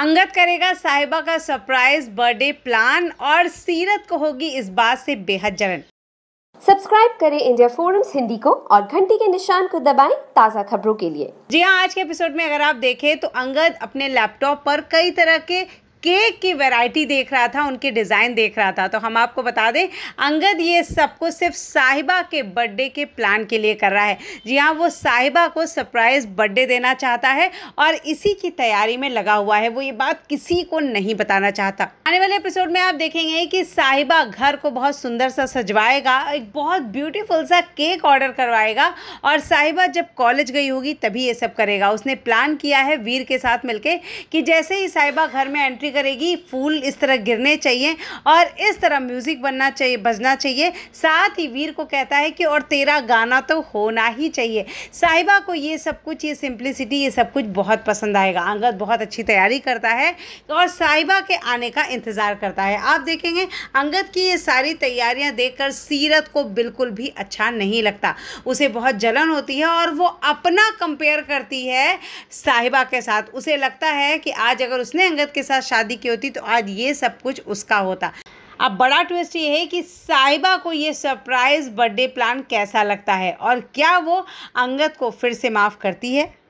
अंगत करेगा साहिबा का सरप्राइज बर्थडे प्लान और सीरत को होगी इस बात से बेहद जलन सब्सक्राइब करें इंडिया फोरम्स हिंदी को और घंटी के निशान को दबाएं ताज़ा खबरों के लिए जी हाँ आज के एपिसोड में अगर आप देखें तो अंगद अपने लैपटॉप पर कई तरह के केक की वैरायटी देख रहा था उनके डिज़ाइन देख रहा था तो हम आपको बता दें अंगद ये सबको सिर्फ साहिबा के बर्थडे के प्लान के लिए कर रहा है जी हाँ वो साहिबा को सरप्राइज़ बर्थडे देना चाहता है और इसी की तैयारी में लगा हुआ है वो ये बात किसी को नहीं बताना चाहता आने वाले एपिसोड में आप देखेंगे कि साहिबा घर को बहुत सुंदर सा सजवाएगा एक बहुत ब्यूटीफुल सा केक ऑर्डर करवाएगा और साहिबा जब कॉलेज गई होगी तभी ये सब करेगा उसने प्लान किया है वीर के साथ मिलकर कि जैसे ही साहिबा घर में एंट्री भी करेगी फूल इस तरह गिरने चाहिए और इस तरह म्यूज़िक बनना चाहिए बजना चाहिए साथ ही वीर को कहता है कि और तेरा गाना तो होना ही चाहिए साहिबा को ये सब कुछ ये सिंप्लिसिटी ये सब कुछ बहुत पसंद आएगा अंगद बहुत अच्छी तैयारी करता है और साहिबा के आने का इंतज़ार करता है आप देखेंगे अंगद की ये सारी तैयारियां देखकर सीरत को बिल्कुल भी अच्छा नहीं लगता उसे बहुत जलन होती है और वो अपना कंपेयर करती है साहिबा के साथ उसे लगता है कि आज अगर उसने अंगद के साथ शादी की होती तो आज ये सब कुछ उसका होता अब बड़ा ट्विस्ट ये है कि साहिबा को ये सरप्राइज़ बर्थडे प्लान कैसा लगता है और क्या वो अंगद को फिर से माफ़ करती है